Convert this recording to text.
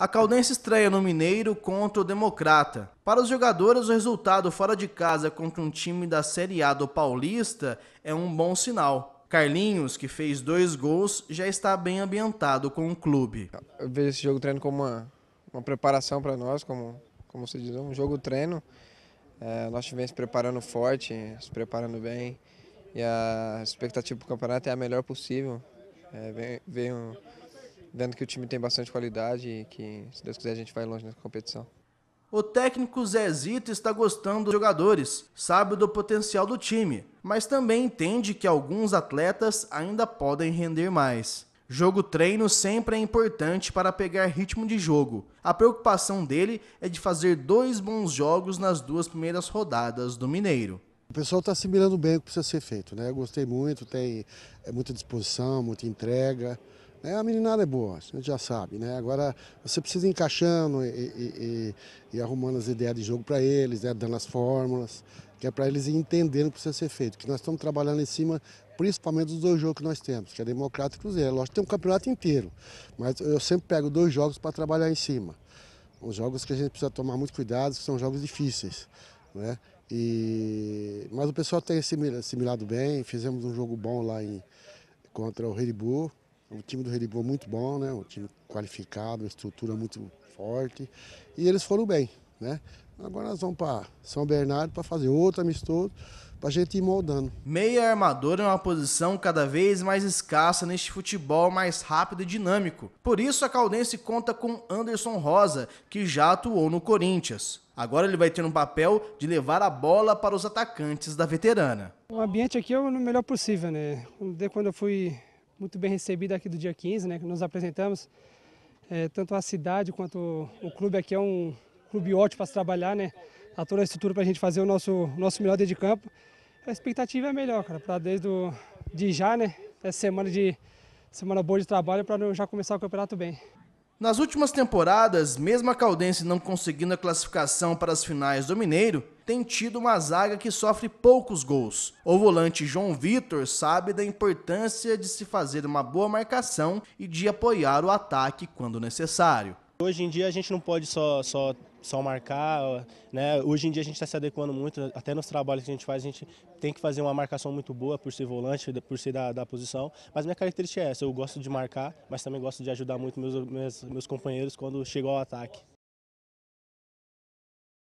A Caldense estreia no Mineiro contra o Democrata. Para os jogadores, o resultado fora de casa contra um time da Série A do Paulista é um bom sinal. Carlinhos, que fez dois gols, já está bem ambientado com o clube. Eu vejo esse jogo treino como uma, uma preparação para nós, como, como se diz, um jogo treino. É, nós estivemos preparando forte, se preparando bem. E a expectativa para o campeonato é a melhor possível. É, vem, vem um, vendo que o time tem bastante qualidade e que, se Deus quiser, a gente vai longe na competição. O técnico Zezito está gostando dos jogadores, sabe do potencial do time, mas também entende que alguns atletas ainda podem render mais. Jogo treino sempre é importante para pegar ritmo de jogo. A preocupação dele é de fazer dois bons jogos nas duas primeiras rodadas do Mineiro. O pessoal está assimilando bem o que precisa ser feito, né? Eu gostei muito, tem é muita disposição, muita entrega. É, a meninada é boa, a gente já sabe, né? Agora você precisa ir encaixando e, e, e, e arrumando as ideias de jogo para eles, né? dando as fórmulas, que é para eles entenderem o que precisa ser feito. Que nós estamos trabalhando em cima, principalmente dos dois jogos que nós temos, que é Democrata e Cruzeiro. Lógico que tem um campeonato inteiro, mas eu sempre pego dois jogos para trabalhar em cima. Os jogos que a gente precisa tomar muito cuidado, que são jogos difíceis, né? E... Mas o pessoal tem assimilado bem, fizemos um jogo bom lá em... contra o Red Bull. O é time do Bull muito bom, né? Um time qualificado, uma estrutura muito forte. E eles foram bem, né? Agora nós vamos para São Bernardo para fazer outro amistoso, para a gente ir moldando. Meia armador é uma posição cada vez mais escassa neste futebol mais rápido e dinâmico. Por isso a Caldense conta com Anderson Rosa, que já atuou no Corinthians. Agora ele vai ter um papel de levar a bola para os atacantes da veterana. O ambiente aqui é o melhor possível, né? Desde quando eu fui muito bem recebida aqui do dia 15, né, que nos apresentamos. É, tanto a cidade quanto o clube aqui é um clube ótimo para se trabalhar, né? a toda a estrutura para a gente fazer o nosso, nosso melhor dentro de campo. A expectativa é melhor, cara, para desde o, de já, né? Essa semana, de, semana boa de trabalho para já começar o campeonato bem. Nas últimas temporadas, mesmo a Caldense não conseguindo a classificação para as finais do Mineiro, tem tido uma zaga que sofre poucos gols. O volante João Vitor sabe da importância de se fazer uma boa marcação e de apoiar o ataque quando necessário. Hoje em dia a gente não pode só, só, só marcar, né? Hoje em dia a gente está se adequando muito, até nos trabalhos que a gente faz, a gente tem que fazer uma marcação muito boa por ser volante, por ser da, da posição. Mas minha característica é essa, eu gosto de marcar, mas também gosto de ajudar muito meus, meus, meus companheiros quando chegam ao ataque.